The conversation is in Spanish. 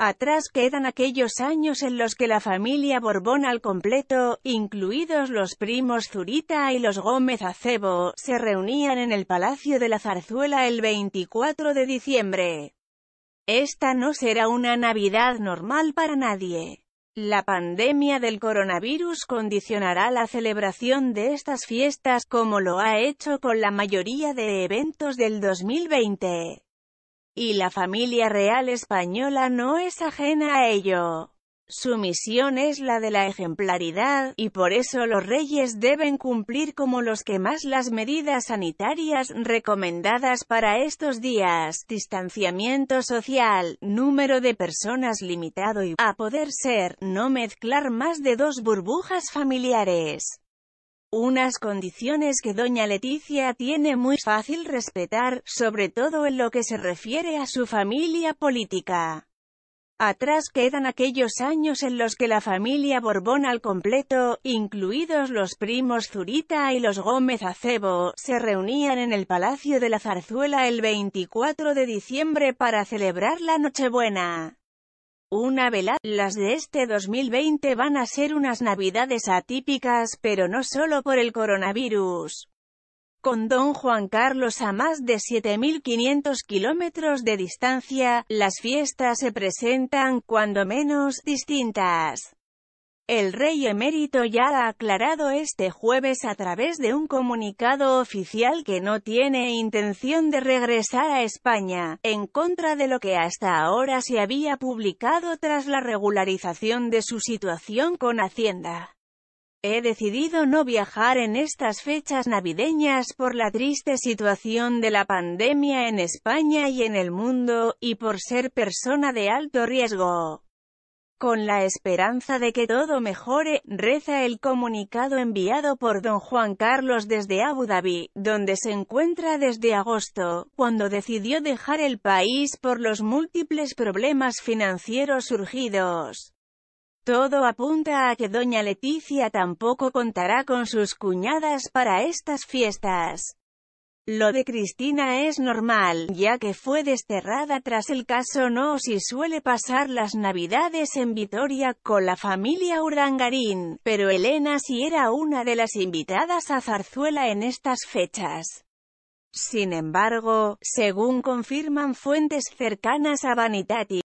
Atrás quedan aquellos años en los que la familia Borbón al completo, incluidos los primos Zurita y los Gómez Acebo, se reunían en el Palacio de la Zarzuela el 24 de diciembre. Esta no será una Navidad normal para nadie. La pandemia del coronavirus condicionará la celebración de estas fiestas como lo ha hecho con la mayoría de eventos del 2020 y la familia real española no es ajena a ello. Su misión es la de la ejemplaridad, y por eso los reyes deben cumplir como los que más las medidas sanitarias recomendadas para estos días, distanciamiento social, número de personas limitado y, a poder ser, no mezclar más de dos burbujas familiares. Unas condiciones que doña Leticia tiene muy fácil respetar, sobre todo en lo que se refiere a su familia política. Atrás quedan aquellos años en los que la familia Borbón al completo, incluidos los primos Zurita y los Gómez Acebo, se reunían en el Palacio de la Zarzuela el 24 de diciembre para celebrar la Nochebuena. Una vela, las de este 2020 van a ser unas navidades atípicas, pero no solo por el coronavirus. Con don Juan Carlos a más de 7.500 kilómetros de distancia, las fiestas se presentan, cuando menos, distintas. El rey emérito ya ha aclarado este jueves a través de un comunicado oficial que no tiene intención de regresar a España, en contra de lo que hasta ahora se había publicado tras la regularización de su situación con Hacienda. He decidido no viajar en estas fechas navideñas por la triste situación de la pandemia en España y en el mundo, y por ser persona de alto riesgo. Con la esperanza de que todo mejore, reza el comunicado enviado por don Juan Carlos desde Abu Dhabi, donde se encuentra desde agosto, cuando decidió dejar el país por los múltiples problemas financieros surgidos. Todo apunta a que doña Leticia tampoco contará con sus cuñadas para estas fiestas. Lo de Cristina es normal, ya que fue desterrada tras el caso No si suele pasar las navidades en Vitoria con la familia Urdangarín, pero Elena sí era una de las invitadas a Zarzuela en estas fechas. Sin embargo, según confirman fuentes cercanas a Vanitati,